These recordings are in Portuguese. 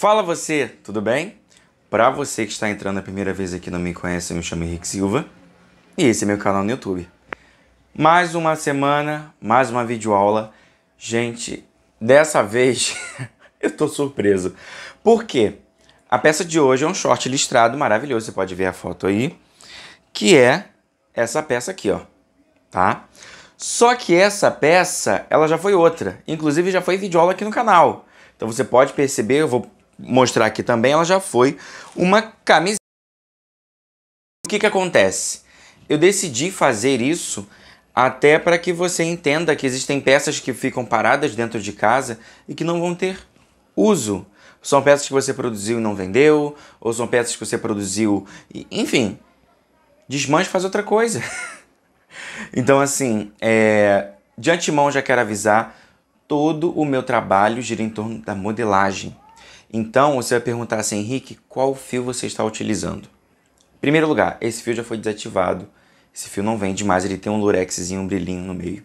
Fala você, tudo bem? Para você que está entrando a primeira vez aqui não me conhece, eu me chamo Henrique Silva e esse é meu canal no YouTube. Mais uma semana, mais uma videoaula. Gente, dessa vez eu tô surpreso. Por quê? A peça de hoje é um short listrado maravilhoso, você pode ver a foto aí, que é essa peça aqui, ó, tá? Só que essa peça, ela já foi outra, inclusive já foi videoaula aqui no canal. Então você pode perceber, eu vou mostrar aqui também, ela já foi uma camiseta. O que, que acontece? Eu decidi fazer isso até para que você entenda que existem peças que ficam paradas dentro de casa e que não vão ter uso. São peças que você produziu e não vendeu, ou são peças que você produziu, e, enfim, desmanche faz outra coisa. então, assim, é, de antemão já quero avisar, todo o meu trabalho gira em torno da modelagem. Então você vai perguntar assim, Henrique, qual fio você está utilizando? Em primeiro lugar, esse fio já foi desativado, esse fio não vende mais, ele tem um lurexzinho, um brilhinho no meio.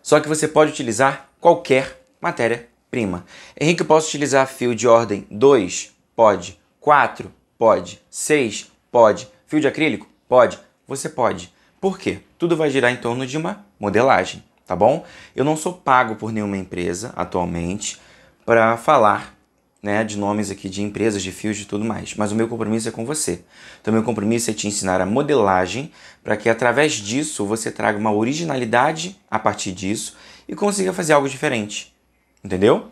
Só que você pode utilizar qualquer matéria-prima. Henrique, eu posso utilizar fio de ordem 2? Pode. 4? Pode. 6? Pode. Fio de acrílico? Pode. Você pode. Por quê? Tudo vai girar em torno de uma modelagem, tá bom? Eu não sou pago por nenhuma empresa atualmente para falar né, de nomes aqui de empresas, de fios, de tudo mais. Mas o meu compromisso é com você. Então, meu compromisso é te ensinar a modelagem para que através disso você traga uma originalidade a partir disso e consiga fazer algo diferente. Entendeu?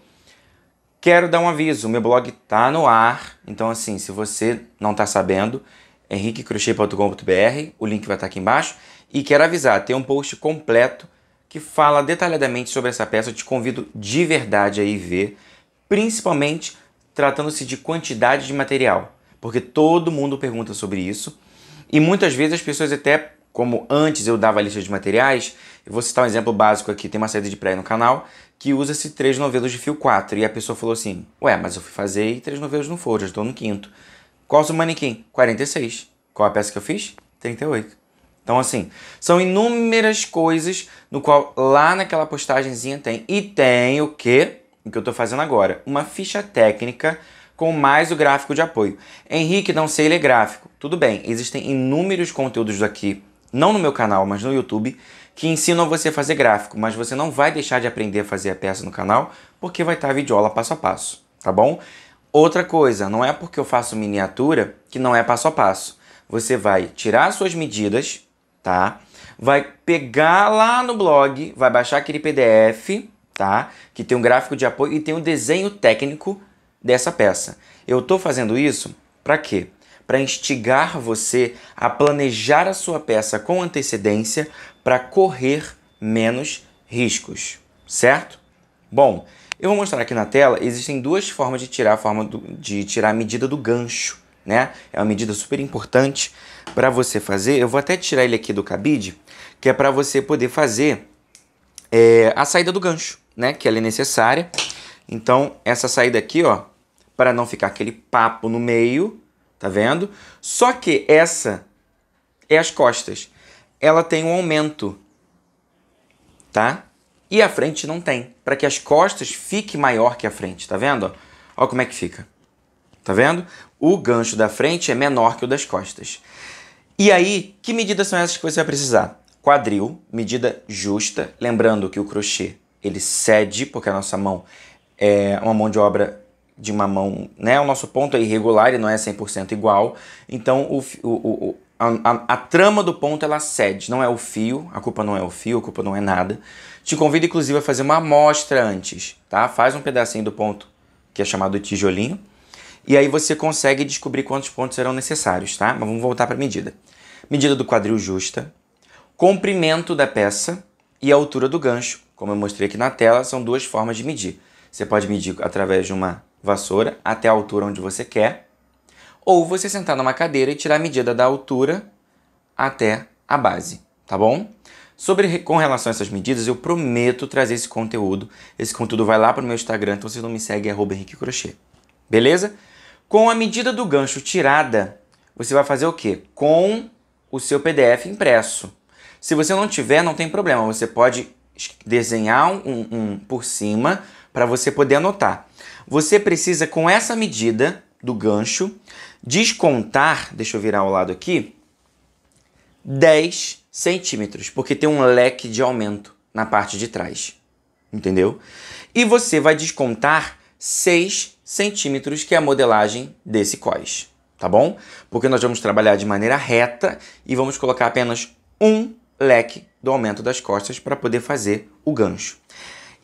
Quero dar um aviso, meu blog tá no ar, então assim, se você não tá sabendo, é henriquecrochê.com.br, o link vai estar tá aqui embaixo, e quero avisar, tem um post completo que fala detalhadamente sobre essa peça, eu te convido de verdade a ir ver, principalmente tratando-se de quantidade de material, porque todo mundo pergunta sobre isso. E muitas vezes as pessoas até, como antes eu dava a lista de materiais, eu vou citar um exemplo básico aqui, tem uma saída de praia no canal que usa-se três novelos de fio 4 e a pessoa falou assim: "Ué, mas eu fui fazer e três novelos não foram, já estou no quinto. Qual o seu manequim? 46. Qual a peça que eu fiz? 38." Então, assim, são inúmeras coisas no qual lá naquela postagenzinha tem. E tem o quê? o que eu estou fazendo agora, uma ficha técnica com mais o gráfico de apoio. Henrique, não sei ler gráfico. Tudo bem, existem inúmeros conteúdos aqui, não no meu canal, mas no YouTube, que ensinam você a fazer gráfico, mas você não vai deixar de aprender a fazer a peça no canal, porque vai estar tá a videoaula passo a passo, tá bom? Outra coisa, não é porque eu faço miniatura que não é passo a passo. Você vai tirar suas medidas, tá? Vai pegar lá no blog, vai baixar aquele PDF, tá? Que tem um gráfico de apoio e tem um desenho técnico dessa peça. Eu estou fazendo isso para quê? Para instigar você a planejar a sua peça com antecedência para correr menos riscos, certo? Bom, eu vou mostrar aqui na tela, existem duas formas de tirar a forma do, de tirar a medida do gancho, né? É uma medida super importante para você fazer. Eu vou até tirar ele aqui do cabide, que é para você poder fazer é, a saída do gancho né, que ela é necessária. Então, essa saída aqui, ó, para não ficar aquele papo no meio, tá vendo? Só que essa é as costas. Ela tem um aumento, tá? E a frente não tem, para que as costas fique maior que a frente, tá vendo? Ó como é que fica. Tá vendo? O gancho da frente é menor que o das costas. E aí, que medidas são essas que você vai precisar? Quadril, medida justa, lembrando que o crochê ele cede, porque a nossa mão é uma mão de obra de uma mão, né? O nosso ponto é irregular e não é 100% igual. Então o, o, o a, a, a, trama do ponto ela cede, não é o fio, a culpa não é o fio, a culpa não é nada. Te convido inclusive a fazer uma amostra antes, tá? Faz um pedacinho do ponto, que é chamado tijolinho, e aí você consegue descobrir quantos pontos serão necessários, tá? Mas vamos voltar para a medida. Medida do quadril justa, comprimento da peça, e a altura do gancho. Como eu mostrei aqui na tela, são duas formas de medir. Você pode medir através de uma vassoura até a altura onde você quer, ou você sentar numa cadeira e tirar a medida da altura até a base, tá bom? Sobre com relação a essas medidas, eu prometo trazer esse conteúdo. Esse conteúdo vai lá para o meu Instagram, então se não me segue é @henriquecrochê. Beleza? Com a medida do gancho tirada, você vai fazer o quê? Com o seu PDF impresso. Se você não tiver, não tem problema. Você pode desenhar um, um por cima para você poder anotar. Você precisa, com essa medida do gancho, descontar, deixa eu virar o lado aqui, 10 centímetros, porque tem um leque de aumento na parte de trás, entendeu? E você vai descontar 6 centímetros, que é a modelagem desse cós, tá bom? Porque nós vamos trabalhar de maneira reta e vamos colocar apenas um leque do aumento das costas para poder fazer o gancho.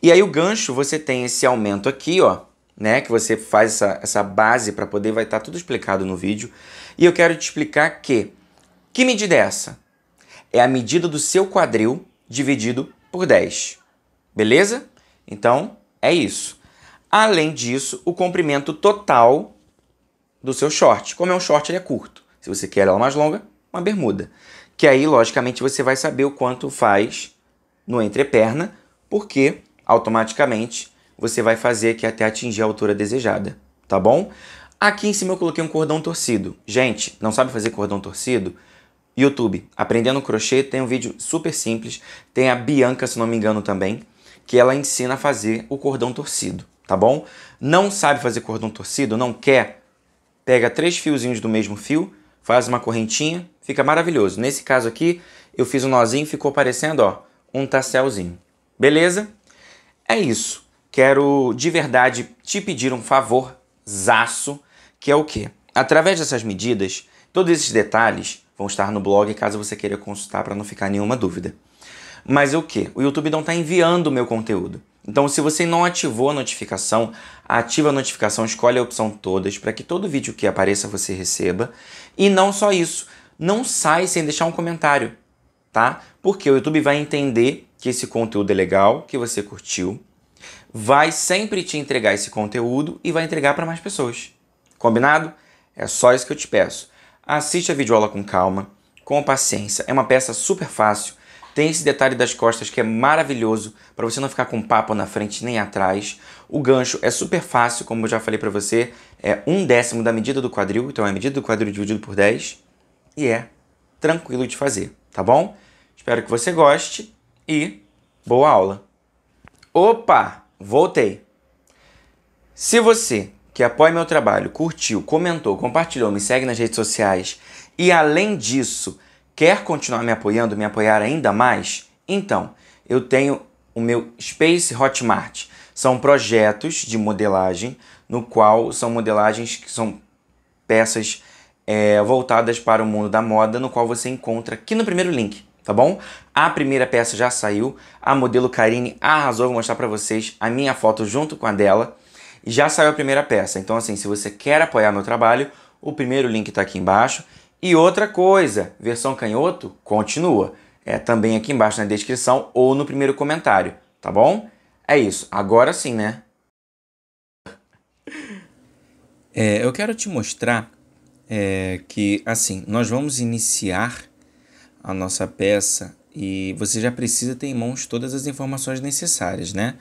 E aí o gancho, você tem esse aumento aqui, ó, né, que você faz essa, essa base para poder, vai estar tá tudo explicado no vídeo. E eu quero te explicar que, que medida é essa? É a medida do seu quadril dividido por 10, beleza? Então, é isso. Além disso, o comprimento total do seu short. Como é um short, ele é curto. Se você quer ela mais longa, uma bermuda que aí, logicamente, você vai saber o quanto faz no entreperna, porque automaticamente você vai fazer aqui até atingir a altura desejada, tá bom? Aqui em cima eu coloquei um cordão torcido. Gente, não sabe fazer cordão torcido? YouTube, Aprendendo Crochê, tem um vídeo super simples. Tem a Bianca, se não me engano, também, que ela ensina a fazer o cordão torcido, tá bom? Não sabe fazer cordão torcido? Não quer? Pega três fiozinhos do mesmo fio, faz uma correntinha, Fica maravilhoso. Nesse caso aqui, eu fiz um nozinho, ficou parecendo, ó, um tasselzinho. Beleza? É isso. Quero de verdade te pedir um favor zaço, que é o quê? Através dessas medidas, todos esses detalhes vão estar no blog caso você queira consultar para não ficar nenhuma dúvida. Mas é o que? O YouTube não está enviando o meu conteúdo. Então, se você não ativou a notificação, ativa a notificação, escolhe a opção todas para que todo vídeo que apareça você receba. E não só isso, não sai sem deixar um comentário, tá? Porque o YouTube vai entender que esse conteúdo é legal, que você curtiu, vai sempre te entregar esse conteúdo e vai entregar para mais pessoas. Combinado? É só isso que eu te peço. Assiste a videoaula com calma, com paciência. É uma peça super fácil. Tem esse detalhe das costas que é maravilhoso para você não ficar com papo na frente nem atrás. O gancho é super fácil, como eu já falei para você, é um décimo da medida do quadril, então é a medida do quadril dividido por 10 e é tranquilo de fazer, tá bom? Espero que você goste e boa aula. Opa, voltei. Se você que apoia meu trabalho, curtiu, comentou, compartilhou, me segue nas redes sociais e além disso, quer continuar me apoiando, me apoiar ainda mais, então eu tenho o meu Space Hotmart. São projetos de modelagem no qual são modelagens que são peças é, voltadas para o mundo da moda, no qual você encontra aqui no primeiro link, tá bom? A primeira peça já saiu, a modelo Karine arrasou, vou mostrar para vocês a minha foto junto com a dela. Já saiu a primeira peça, então assim, se você quer apoiar meu trabalho, o primeiro link está aqui embaixo. E outra coisa, versão canhoto continua. É também aqui embaixo na descrição ou no primeiro comentário, tá bom? É isso, agora sim, né? É, eu quero te mostrar é que assim, nós vamos iniciar a nossa peça e você já precisa ter em mãos todas as informações necessárias, né?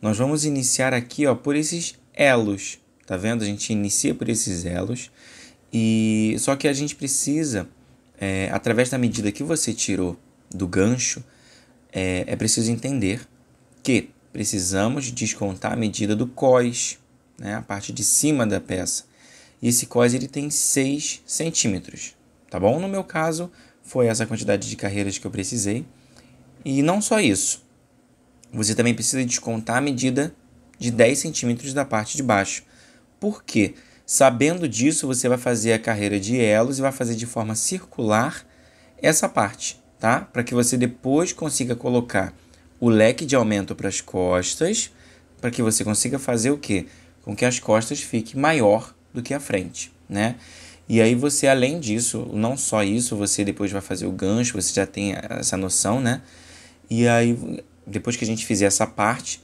Nós vamos iniciar aqui, ó, por esses elos, tá vendo? A gente inicia por esses elos e só que a gente precisa, é, através da medida que você tirou do gancho, é, é preciso entender que precisamos descontar a medida do cós, né? A parte de cima da peça e esse cos ele tem 6 centímetros, tá bom? No meu caso, foi essa quantidade de carreiras que eu precisei. E não só isso, você também precisa descontar a medida de 10 centímetros da parte de baixo. Por quê? Sabendo disso, você vai fazer a carreira de elos e vai fazer de forma circular essa parte, tá? Para que você depois consiga colocar o leque de aumento para as costas, para que você consiga fazer o quê? Com que as costas fiquem maior do que a frente, né? E aí você, além disso, não só isso, você depois vai fazer o gancho, você já tem essa noção, né? E aí, depois que a gente fizer essa parte,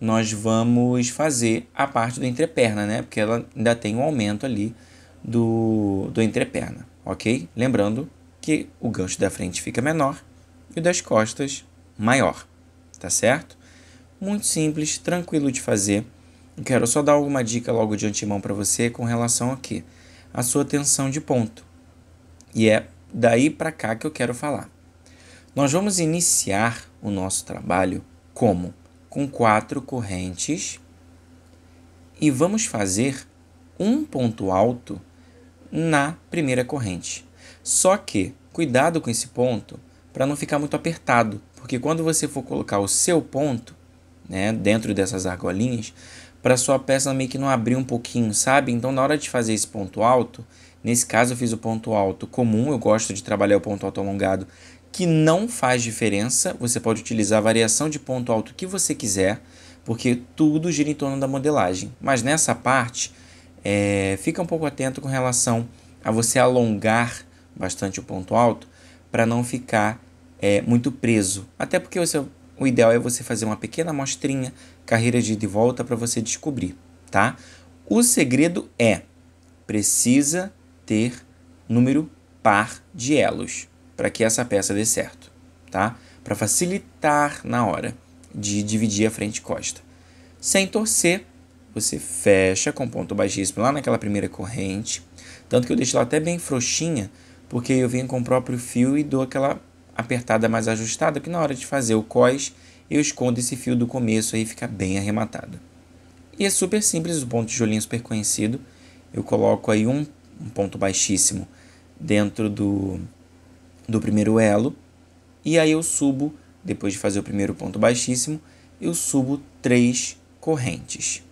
nós vamos fazer a parte do entreperna, né? Porque ela ainda tem um aumento ali do, do entreperna, ok? Lembrando que o gancho da frente fica menor e o das costas maior, tá certo? Muito simples, tranquilo de fazer Quero só dar alguma dica logo de antemão para você com relação a A sua tensão de ponto. E é daí para cá que eu quero falar. Nós vamos iniciar o nosso trabalho como? Com quatro correntes e vamos fazer um ponto alto na primeira corrente. Só que cuidado com esse ponto para não ficar muito apertado, porque quando você for colocar o seu ponto né, dentro dessas argolinhas, para sua peça meio que não abrir um pouquinho, sabe? Então na hora de fazer esse ponto alto, nesse caso eu fiz o ponto alto comum, eu gosto de trabalhar o ponto alto alongado, que não faz diferença, você pode utilizar a variação de ponto alto que você quiser, porque tudo gira em torno da modelagem. Mas nessa parte, é, fica um pouco atento com relação a você alongar bastante o ponto alto para não ficar é, muito preso. Até porque você, o ideal é você fazer uma pequena amostrinha carreira de ida e volta para você descobrir, tá? O segredo é precisa ter número par de elos para que essa peça dê certo, tá? Para facilitar na hora de dividir a frente e costa. Sem torcer, você fecha com ponto baixíssimo lá naquela primeira corrente, tanto que eu deixo ela até bem frouxinha, porque eu venho com o próprio fio e dou aquela apertada mais ajustada, que na hora de fazer o cós, eu escondo esse fio do começo aí fica bem arrematado. E é super simples, o ponto de tijolinho é super conhecido. Eu coloco aí um, um ponto baixíssimo dentro do, do primeiro elo. E aí eu subo, depois de fazer o primeiro ponto baixíssimo, eu subo três correntes.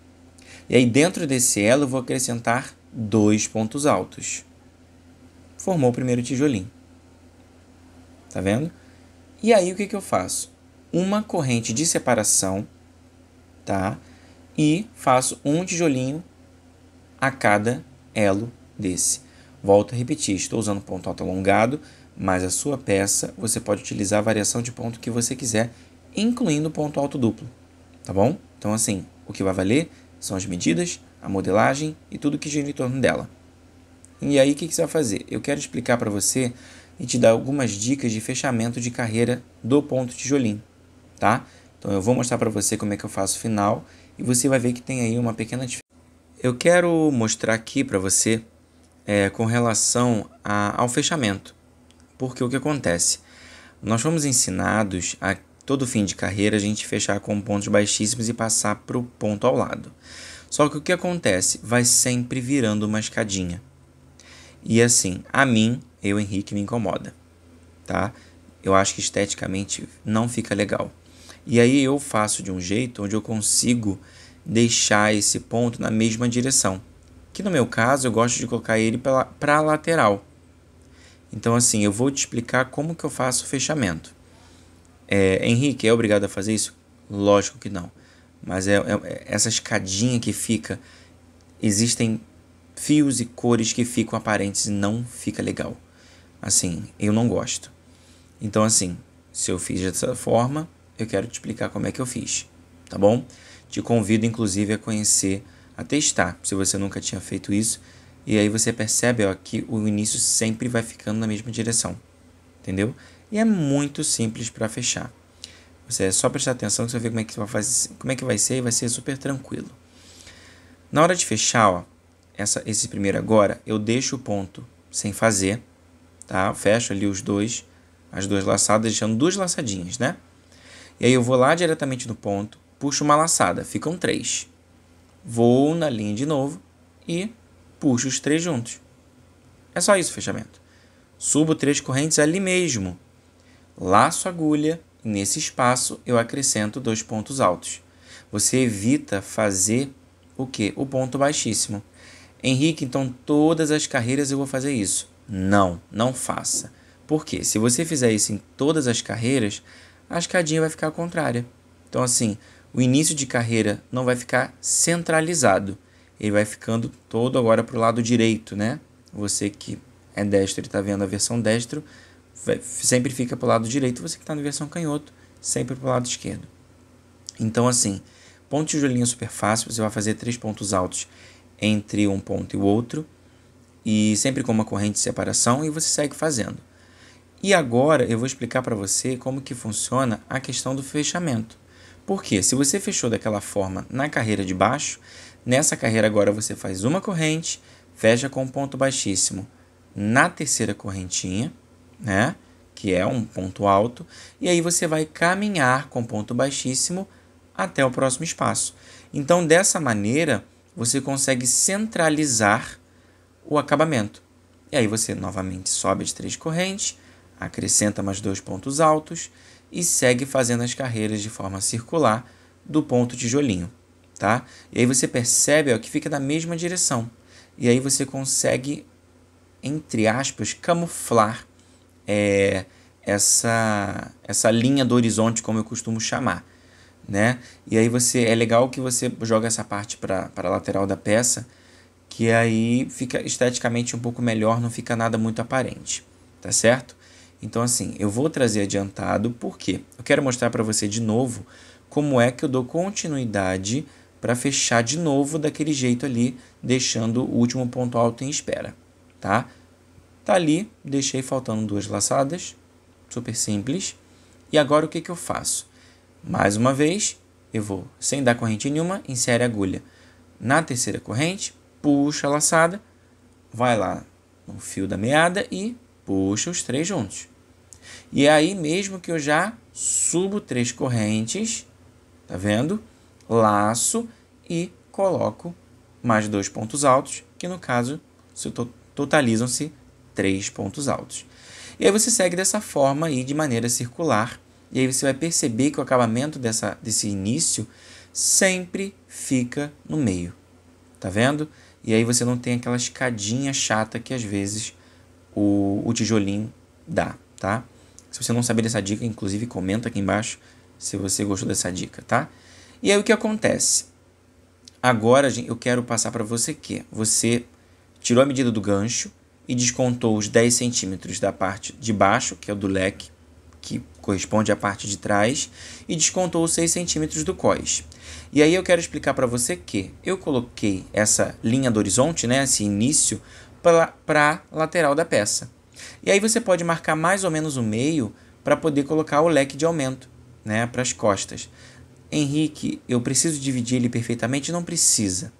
E aí dentro desse elo eu vou acrescentar dois pontos altos. Formou o primeiro tijolinho. Tá vendo? E aí o que, que eu faço? uma corrente de separação, tá? E faço um tijolinho a cada elo desse. Volto a repetir, estou usando ponto alto alongado, mas a sua peça você pode utilizar a variação de ponto que você quiser, incluindo ponto alto duplo, tá bom? Então assim, o que vai valer são as medidas, a modelagem e tudo que gira em torno dela. E aí o que, que você vai fazer? Eu quero explicar para você e te dar algumas dicas de fechamento de carreira do ponto tijolinho tá? Então eu vou mostrar para você como é que eu faço o final e você vai ver que tem aí uma pequena diferença. Eu quero mostrar aqui para você é, com relação a, ao fechamento, porque o que acontece? Nós fomos ensinados a todo fim de carreira a gente fechar com pontos baixíssimos e passar para o ponto ao lado. Só que o que acontece? Vai sempre virando uma escadinha. E assim, a mim, eu, Henrique, me incomoda, tá? Eu acho que esteticamente não fica legal. E aí eu faço de um jeito onde eu consigo deixar esse ponto na mesma direção. Que no meu caso eu gosto de colocar ele para a lateral. Então, assim, eu vou te explicar como que eu faço o fechamento. É, Henrique, é obrigado a fazer isso? Lógico que não. Mas é, é, é, essa escadinha que fica, existem fios e cores que ficam aparentes e não fica legal. Assim, eu não gosto. Então, assim, se eu fiz dessa forma, eu quero te explicar como é que eu fiz, tá bom? Te convido inclusive a conhecer, a testar, se você nunca tinha feito isso. E aí você percebe ó, que o início sempre vai ficando na mesma direção, entendeu? E é muito simples para fechar. Você é só prestar atenção que você vê como é que vai fazer, como é que vai ser e vai ser super tranquilo. Na hora de fechar, ó, essa, esse primeiro agora, eu deixo o ponto sem fazer, tá? Fecho ali os dois, as duas laçadas, deixando duas laçadinhas, né? E aí eu vou lá diretamente no ponto, puxo uma laçada, ficam três. Vou na linha de novo e puxo os três juntos. É só isso o fechamento. Subo três correntes ali mesmo. Laço agulha, nesse espaço eu acrescento dois pontos altos. Você evita fazer o quê? O ponto baixíssimo. Henrique, então todas as carreiras eu vou fazer isso. Não, não faça. Porque se você fizer isso em todas as carreiras, acho que a escadinha vai ficar contrária. Então, assim, o início de carreira não vai ficar centralizado. Ele vai ficando todo agora para o lado direito, né? Você que é destro e está vendo a versão destro, sempre fica para o lado direito. Você que está na versão canhoto, sempre para o lado esquerdo. Então, assim, ponte de joelhinho super fácil. Você vai fazer três pontos altos entre um ponto e o outro. E sempre com uma corrente de separação e você segue fazendo. E agora eu vou explicar para você como que funciona a questão do fechamento. Porque se você fechou daquela forma na carreira de baixo, nessa carreira agora você faz uma corrente, fecha com um ponto baixíssimo na terceira correntinha, né? Que é um ponto alto, e aí você vai caminhar com ponto baixíssimo até o próximo espaço. Então, dessa maneira, você consegue centralizar o acabamento. E aí você novamente sobe as três correntes, acrescenta mais dois pontos altos e segue fazendo as carreiras de forma circular do ponto tijolinho, tá? E aí você percebe ó, que fica na mesma direção. E aí você consegue, entre aspas, camuflar é, essa, essa linha do horizonte, como eu costumo chamar, né? E aí você é legal que você joga essa parte para a lateral da peça, que aí fica esteticamente um pouco melhor, não fica nada muito aparente, tá certo? Então, assim, eu vou trazer adiantado porque eu quero mostrar para você de novo como é que eu dou continuidade para fechar de novo daquele jeito ali, deixando o último ponto alto em espera, tá? Tá ali, deixei faltando duas laçadas, super simples. E agora o que, que eu faço? Mais uma vez, eu vou, sem dar corrente nenhuma, insere a agulha na terceira corrente, puxa a laçada, vai lá no fio da meada e puxa os três juntos. E é aí mesmo que eu já subo três correntes, tá vendo? Laço e coloco mais dois pontos altos, que no caso totalizam-se três pontos altos. E aí você segue dessa forma aí de maneira circular, e aí você vai perceber que o acabamento dessa, desse início sempre fica no meio, tá vendo? E aí você não tem aquela escadinha chata que às vezes o, o tijolinho dá, tá? Se você não saber dessa dica, inclusive comenta aqui embaixo se você gostou dessa dica, tá? E aí o que acontece? Agora eu quero passar para você que você tirou a medida do gancho e descontou os 10 centímetros da parte de baixo, que é o do leque, que corresponde à parte de trás, e descontou os 6 centímetros do cós. E aí eu quero explicar para você que eu coloquei essa linha do horizonte, né, esse início, para a lateral da peça. E aí você pode marcar mais ou menos o meio para poder colocar o leque de aumento né, para as costas. Henrique, eu preciso dividir ele perfeitamente? Não precisa.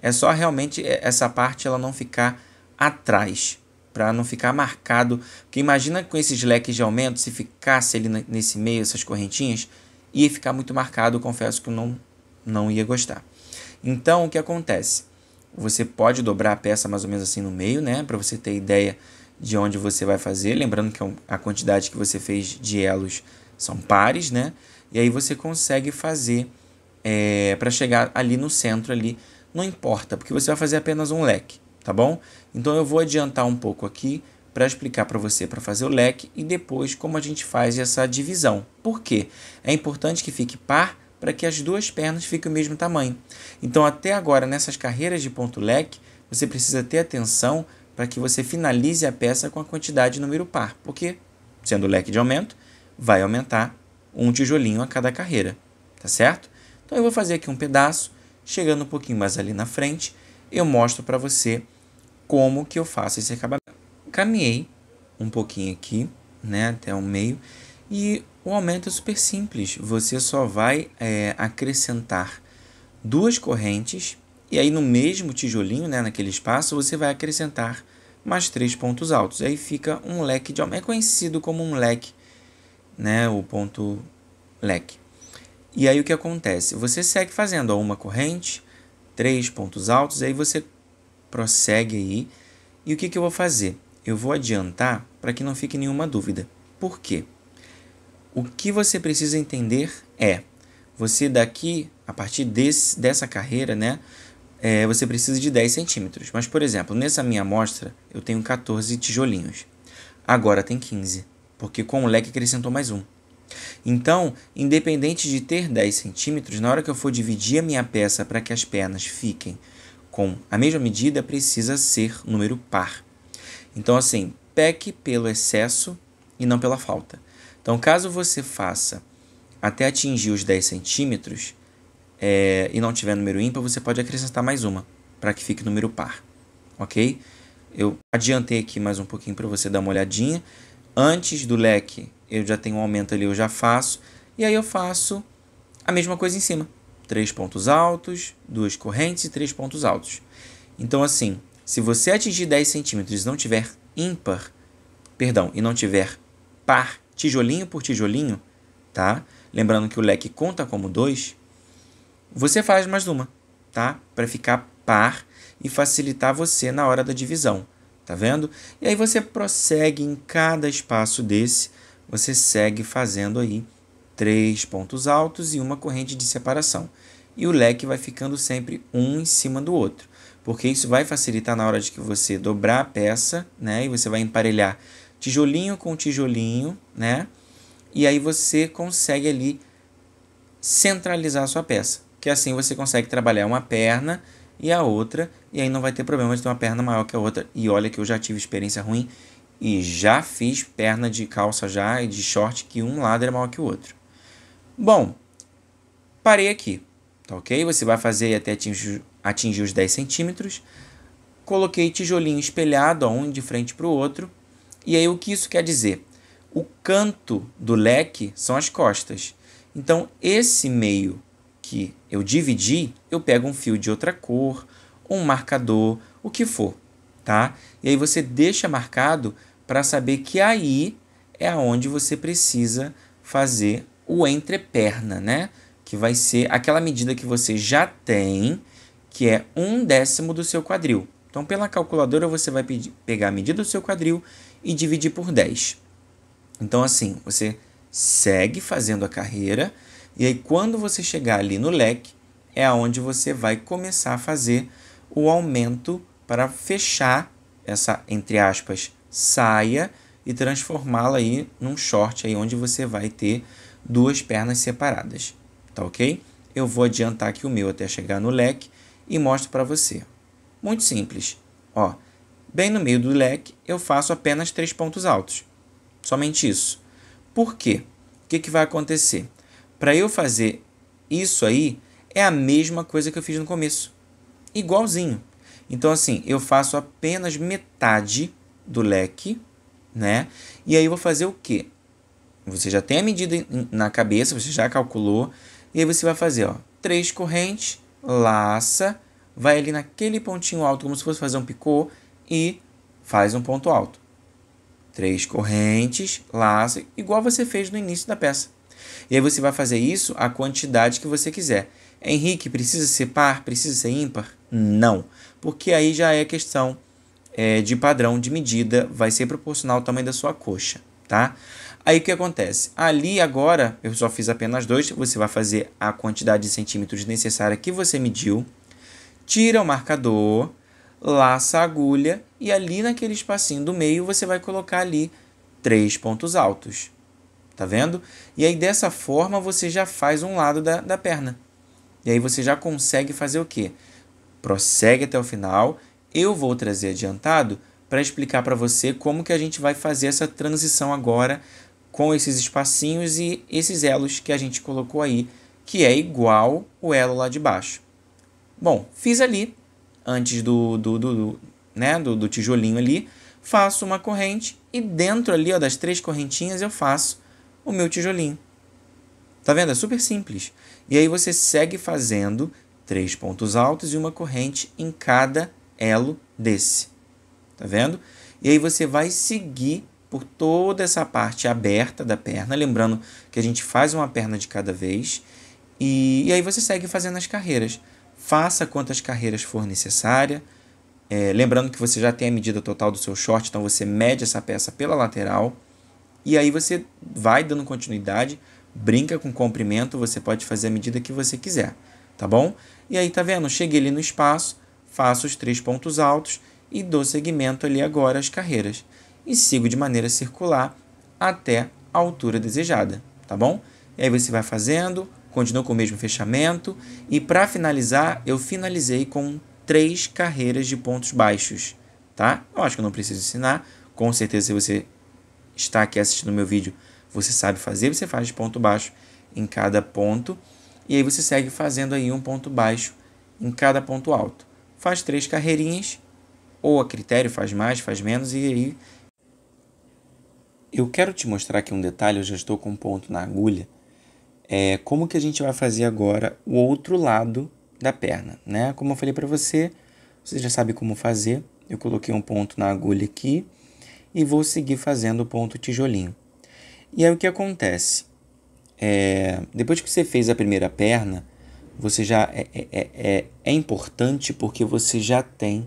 É só realmente é, essa parte ela não ficar atrás, para não ficar marcado. Porque imagina com esses leques de aumento, se ficasse ali nesse meio, essas correntinhas, ia ficar muito marcado. Confesso que eu não, não ia gostar. Então, o que acontece? Você pode dobrar a peça mais ou menos assim no meio, né? Para você ter ideia de onde você vai fazer. Lembrando que é a quantidade que você fez de elos são pares, né? E aí você consegue fazer é, para chegar ali no centro ali. Não importa, porque você vai fazer apenas um leque, tá bom? Então eu vou adiantar um pouco aqui para explicar para você para fazer o leque e depois como a gente faz essa divisão. Por quê? É importante que fique par para que as duas pernas fiquem o mesmo tamanho. Então, até agora, nessas carreiras de ponto leque, você precisa ter atenção para que você finalize a peça com a quantidade número par, porque, sendo leque de aumento, vai aumentar um tijolinho a cada carreira, tá certo? Então, eu vou fazer aqui um pedaço, chegando um pouquinho mais ali na frente, eu mostro para você como que eu faço esse acabamento. Caminhei um pouquinho aqui, né, até o meio, e o aumento é super simples, você só vai é, acrescentar duas correntes e aí no mesmo tijolinho, né, naquele espaço, você vai acrescentar mais três pontos altos. aí fica um leque de aumento, é conhecido como um leque, né, o ponto leque. E aí o que acontece? Você segue fazendo ó, uma corrente, três pontos altos, aí você prossegue aí. E o que, que eu vou fazer? Eu vou adiantar para que não fique nenhuma dúvida. Por quê? O que você precisa entender é: você daqui, a partir desse, dessa carreira, né? É, você precisa de 10 centímetros. Mas, por exemplo, nessa minha amostra, eu tenho 14 tijolinhos. Agora tem 15, porque com o leque acrescentou mais um. Então, independente de ter 10 centímetros, na hora que eu for dividir a minha peça para que as pernas fiquem com a mesma medida, precisa ser número par. Então, assim, peque pelo excesso e não pela falta. Então, caso você faça até atingir os 10 centímetros é, e não tiver número ímpar, você pode acrescentar mais uma para que fique número par, ok? Eu adiantei aqui mais um pouquinho para você dar uma olhadinha. Antes do leque, eu já tenho um aumento ali, eu já faço. E aí eu faço a mesma coisa em cima. Três pontos altos, duas correntes e três pontos altos. Então, assim, se você atingir 10 centímetros e não tiver ímpar, perdão, e não tiver par, tijolinho por tijolinho, tá? Lembrando que o leque conta como dois, você faz mais uma, tá? Para ficar par e facilitar você na hora da divisão, tá vendo? E aí você prossegue em cada espaço desse, você segue fazendo aí três pontos altos e uma corrente de separação. E o leque vai ficando sempre um em cima do outro, porque isso vai facilitar na hora de que você dobrar a peça, né? E você vai emparelhar tijolinho com tijolinho, né? E aí você consegue ali centralizar a sua peça, que assim você consegue trabalhar uma perna e a outra, e aí não vai ter problema de ter uma perna maior que a outra. E olha que eu já tive experiência ruim e já fiz perna de calça já e de short que um lado era maior que o outro. Bom, parei aqui, tá ok? Você vai fazer até atingir, atingir os 10 centímetros. Coloquei tijolinho espelhado, ó, um de frente para o outro, e aí o que isso quer dizer? O canto do leque são as costas. Então, esse meio que eu dividi, eu pego um fio de outra cor, um marcador, o que for, tá? E aí você deixa marcado para saber que aí é aonde você precisa fazer o entreperna, né? Que vai ser aquela medida que você já tem, que é um décimo do seu quadril. Então, pela calculadora, você vai pegar a medida do seu quadril e dividir por 10. Então, assim, você segue fazendo a carreira e aí quando você chegar ali no leque, é onde você vai começar a fazer o aumento para fechar essa, entre aspas, saia e transformá-la aí num short aí onde você vai ter duas pernas separadas, tá ok? Eu vou adiantar aqui o meu até chegar no leque e mostro para você. Muito simples, ó. Bem no meio do leque, eu faço apenas três pontos altos. Somente isso. Por quê? O que, que vai acontecer? Para eu fazer isso aí, é a mesma coisa que eu fiz no começo. Igualzinho. Então, assim, eu faço apenas metade do leque, né? E aí eu vou fazer o quê? Você já tem a medida na cabeça, você já calculou. E aí você vai fazer, ó, três correntes, laça, vai ali naquele pontinho alto, como se fosse fazer um picô, e faz um ponto alto. Três correntes, laço, igual você fez no início da peça. E aí você vai fazer isso a quantidade que você quiser. Henrique, precisa ser par? Precisa ser ímpar? Não, porque aí já é questão é, de padrão de medida, vai ser proporcional ao tamanho da sua coxa, tá? Aí o que acontece? Ali agora, eu só fiz apenas dois, você vai fazer a quantidade de centímetros necessária que você mediu, tira o marcador, laça a agulha e ali naquele espacinho do meio você vai colocar ali três pontos altos. Tá vendo? E aí dessa forma você já faz um lado da, da perna. E aí você já consegue fazer o quê? Prossegue até o final. Eu vou trazer adiantado para explicar para você como que a gente vai fazer essa transição agora com esses espacinhos e esses elos que a gente colocou aí, que é igual o elo lá de baixo. Bom, fiz ali, antes do, do, do, do né, do, do tijolinho ali, faço uma corrente e dentro ali ó, das três correntinhas eu faço o meu tijolinho. Tá vendo? É super simples. E aí você segue fazendo três pontos altos e uma corrente em cada elo desse. Tá vendo? E aí você vai seguir por toda essa parte aberta da perna, lembrando que a gente faz uma perna de cada vez. E, e aí você segue fazendo as carreiras faça quantas carreiras for necessária. É, lembrando que você já tem a medida total do seu short, então você mede essa peça pela lateral. E aí você vai dando continuidade, brinca com o comprimento, você pode fazer a medida que você quiser, tá bom? E aí, tá vendo? Cheguei ali no espaço, faço os três pontos altos e dou segmento ali agora às carreiras. E sigo de maneira circular até a altura desejada, tá bom? E aí você vai fazendo, continuou com o mesmo fechamento. E para finalizar, eu finalizei com três carreiras de pontos baixos, tá? Eu acho que eu não preciso ensinar. Com certeza, se você está aqui assistindo meu vídeo, você sabe fazer, você faz de ponto baixo em cada ponto. E aí você segue fazendo aí um ponto baixo em cada ponto alto. Faz três carreirinhas, ou a critério faz mais, faz menos, e aí... Eu quero te mostrar aqui um detalhe, eu já estou com um ponto na agulha, é como que a gente vai fazer agora o outro lado da perna, né? Como eu falei para você, você já sabe como fazer. Eu coloquei um ponto na agulha aqui e vou seguir fazendo o ponto tijolinho. E aí o que acontece? É, depois que você fez a primeira perna, você já é, é, é, é, é importante porque você já tem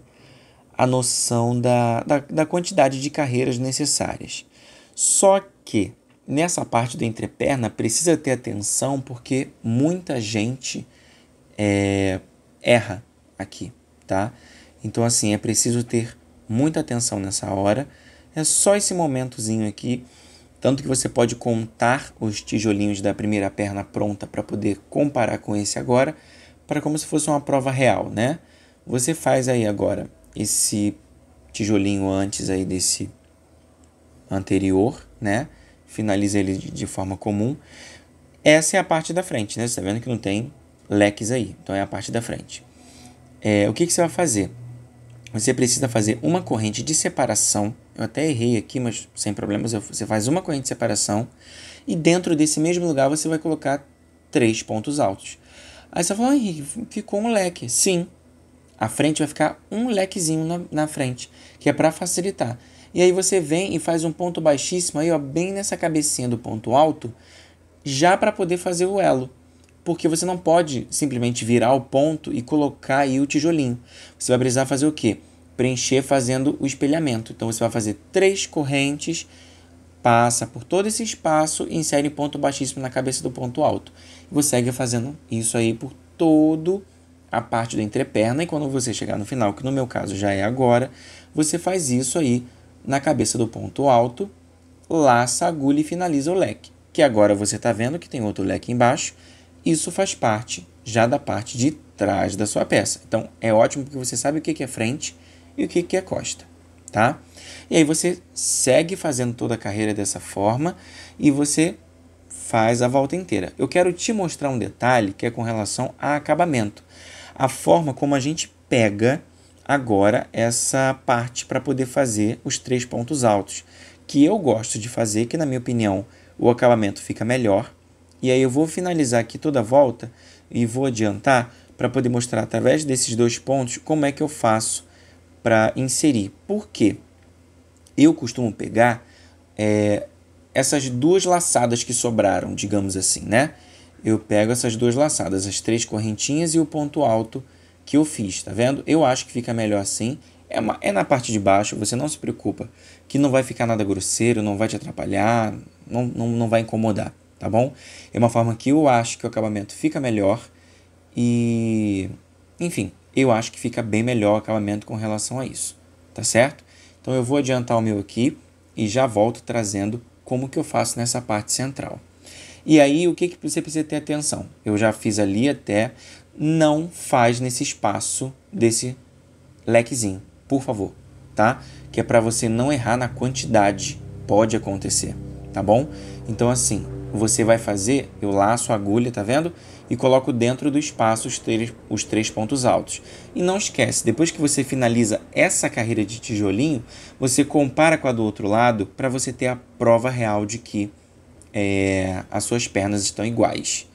a noção da, da, da quantidade de carreiras necessárias. Só que nessa parte da entreperna precisa ter atenção porque muita gente é, erra aqui, tá? Então, assim, é preciso ter muita atenção nessa hora. É só esse momentozinho aqui. Tanto que você pode contar os tijolinhos da primeira perna pronta para poder comparar com esse agora, para como se fosse uma prova real, né? Você faz aí agora esse tijolinho antes aí desse anterior, né? finaliza ele de forma comum. Essa é a parte da frente, né? Você está vendo que não tem leques aí, então é a parte da frente. É, o que, que você vai fazer? Você precisa fazer uma corrente de separação. Eu até errei aqui, mas sem problemas. Você faz uma corrente de separação e dentro desse mesmo lugar você vai colocar três pontos altos. Aí você fala, Henrique, ficou um leque. Sim, a frente vai ficar um lequezinho na, na frente, que é para facilitar. E aí você vem e faz um ponto baixíssimo aí, ó, bem nessa cabecinha do ponto alto, já para poder fazer o elo. Porque você não pode simplesmente virar o ponto e colocar aí o tijolinho. Você vai precisar fazer o quê? Preencher fazendo o espelhamento. Então você vai fazer três correntes, passa por todo esse espaço e insere ponto baixíssimo na cabeça do ponto alto. você segue fazendo isso aí por todo a parte da entreperna e quando você chegar no final, que no meu caso já é agora, você faz isso aí na cabeça do ponto alto, laça a agulha e finaliza o leque, que agora você está vendo que tem outro leque embaixo. Isso faz parte já da parte de trás da sua peça. Então, é ótimo porque você sabe o que é frente e o que é costa, tá? E aí você segue fazendo toda a carreira dessa forma e você faz a volta inteira. Eu quero te mostrar um detalhe que é com relação a acabamento. A forma como a gente pega agora essa parte para poder fazer os três pontos altos, que eu gosto de fazer, que na minha opinião o acabamento fica melhor. E aí eu vou finalizar aqui toda a volta e vou adiantar para poder mostrar através desses dois pontos como é que eu faço para inserir. Por quê? Eu costumo pegar é, essas duas laçadas que sobraram, digamos assim, né? Eu pego essas duas laçadas, as três correntinhas e o ponto alto que eu fiz, tá vendo? Eu acho que fica melhor assim. É, uma, é na parte de baixo, você não se preocupa, que não vai ficar nada grosseiro, não vai te atrapalhar, não, não, não vai incomodar, tá bom? É uma forma que eu acho que o acabamento fica melhor e. Enfim, eu acho que fica bem melhor o acabamento com relação a isso, tá certo? Então eu vou adiantar o meu aqui e já volto trazendo como que eu faço nessa parte central. E aí, o que, que você precisa ter atenção? Eu já fiz ali até não faz nesse espaço desse lequezinho, por favor, tá? Que é para você não errar na quantidade, pode acontecer, tá bom? Então assim, você vai fazer, eu laço a agulha, tá vendo? E coloco dentro do espaço os três, os três pontos altos. E não esquece, depois que você finaliza essa carreira de tijolinho, você compara com a do outro lado para você ter a prova real de que é, as suas pernas estão iguais,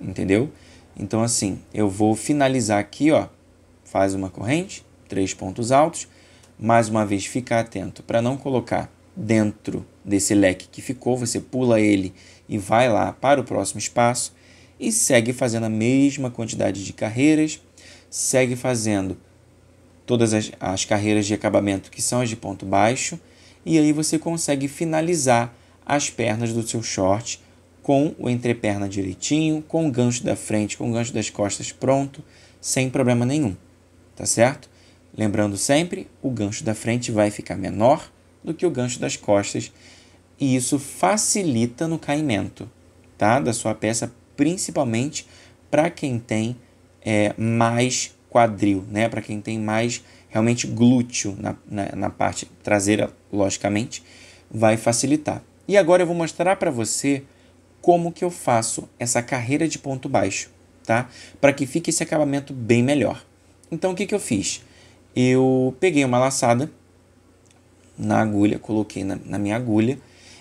entendeu? Então, assim, eu vou finalizar aqui, ó. Faz uma corrente, três pontos altos. Mais uma vez, ficar atento para não colocar dentro desse leque que ficou. Você pula ele e vai lá para o próximo espaço e segue fazendo a mesma quantidade de carreiras, segue fazendo todas as, as carreiras de acabamento que são as de ponto baixo e aí você consegue finalizar as pernas do seu short com o entreperna direitinho, com o gancho da frente, com o gancho das costas pronto, sem problema nenhum, tá certo? Lembrando sempre, o gancho da frente vai ficar menor do que o gancho das costas e isso facilita no caimento, tá? Da sua peça, principalmente para quem tem é, mais quadril, né? Para quem tem mais realmente glúteo na, na, na, parte traseira, logicamente, vai facilitar. E agora eu vou mostrar para você como que eu faço essa carreira de ponto baixo, tá? Para que fique esse acabamento bem melhor. Então, o que, que eu fiz? Eu peguei uma laçada na agulha, coloquei na, na minha agulha,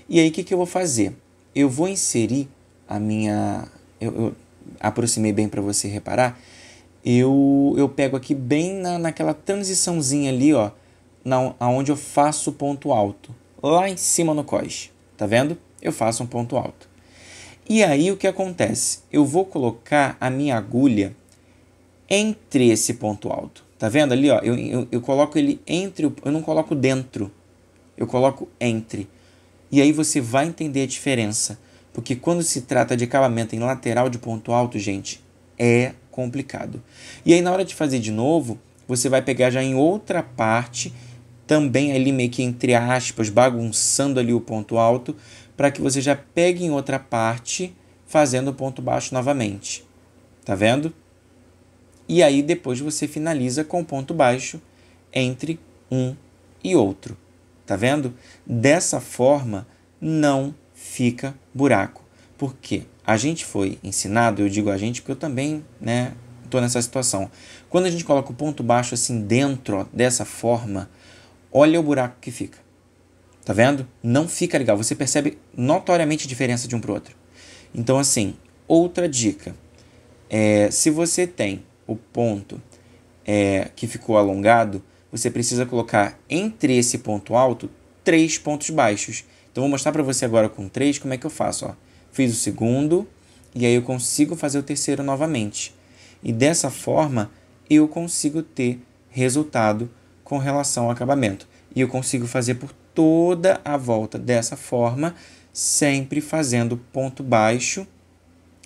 e aí o que, que eu vou fazer? Eu vou inserir a minha... Eu, eu aproximei bem para você reparar. Eu, eu pego aqui bem na, naquela transiçãozinha ali, ó, na, aonde eu faço o ponto alto. Lá em cima no cós, tá vendo? Eu faço um ponto alto. E aí o que acontece? Eu vou colocar a minha agulha entre esse ponto alto. Tá vendo ali? Ó, eu, eu, eu coloco ele entre, o, eu não coloco dentro, eu coloco entre. E aí você vai entender a diferença. Porque quando se trata de acabamento em lateral de ponto alto, gente, é complicado. E aí na hora de fazer de novo, você vai pegar já em outra parte, também ali meio que entre aspas, bagunçando ali o ponto alto, para que você já pegue em outra parte, fazendo o ponto baixo novamente. Tá vendo? E aí depois você finaliza com o ponto baixo entre um e outro. Tá vendo? Dessa forma não fica buraco. Porque a gente foi ensinado, eu digo a gente porque eu também, né, estou nessa situação. Quando a gente coloca o ponto baixo assim dentro, ó, dessa forma, olha o buraco que fica. Tá vendo? Não fica legal. Você percebe notoriamente a diferença de um para outro. Então, assim, outra dica. É, se você tem o ponto é, que ficou alongado, você precisa colocar entre esse ponto alto três pontos baixos. Então, vou mostrar para você agora com três como é que eu faço. Ó. Fiz o segundo e aí eu consigo fazer o terceiro novamente. E dessa forma, eu consigo ter resultado com relação ao acabamento. E eu consigo fazer por toda a volta dessa forma, sempre fazendo ponto baixo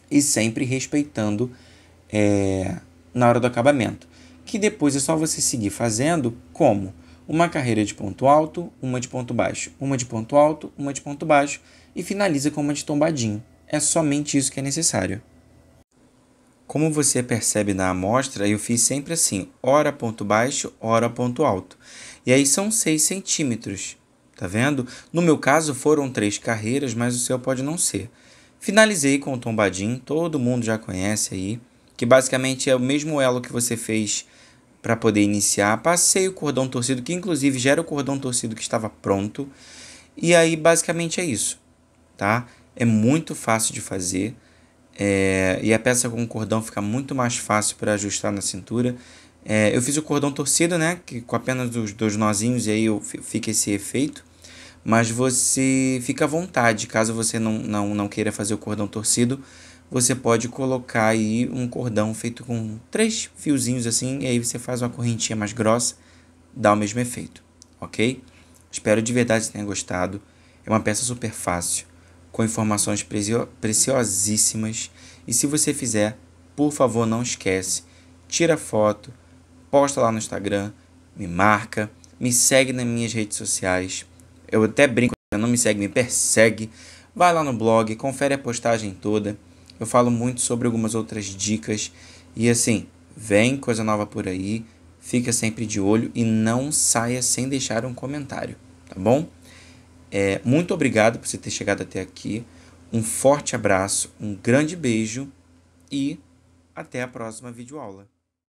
e sempre respeitando é, na hora do acabamento. Que depois é só você seguir fazendo como uma carreira de ponto alto, uma de ponto baixo, uma de ponto alto, uma de ponto baixo e finaliza com uma de tombadinho. É somente isso que é necessário. Como você percebe na amostra, eu fiz sempre assim, hora ponto baixo, hora ponto alto. E aí são 6 centímetros. Tá vendo? No meu caso foram três carreiras, mas o seu pode não ser. Finalizei com o tombadinho, todo mundo já conhece aí, que basicamente é o mesmo elo que você fez para poder iniciar. Passei o cordão torcido, que inclusive já era o cordão torcido que estava pronto. E aí basicamente é isso, tá? É muito fácil de fazer. É... e a peça com o cordão fica muito mais fácil para ajustar na cintura. É... eu fiz o cordão torcido, né? Que, com apenas os dois nozinhos, e aí eu fica esse efeito mas você fica à vontade. Caso você não, não, não queira fazer o cordão torcido, você pode colocar aí um cordão feito com três fiozinhos assim, e aí você faz uma correntinha mais grossa, dá o mesmo efeito, ok? Espero de verdade que tenha gostado. É uma peça super fácil, com informações preciosíssimas. E se você fizer, por favor, não esquece. Tira foto, posta lá no Instagram, me marca, me segue nas minhas redes sociais eu até brinco, não me segue, me persegue. Vai lá no blog, confere a postagem toda. Eu falo muito sobre algumas outras dicas. E assim, vem coisa nova por aí, fica sempre de olho e não saia sem deixar um comentário, tá bom? É, muito obrigado por você ter chegado até aqui. Um forte abraço, um grande beijo e até a próxima videoaula.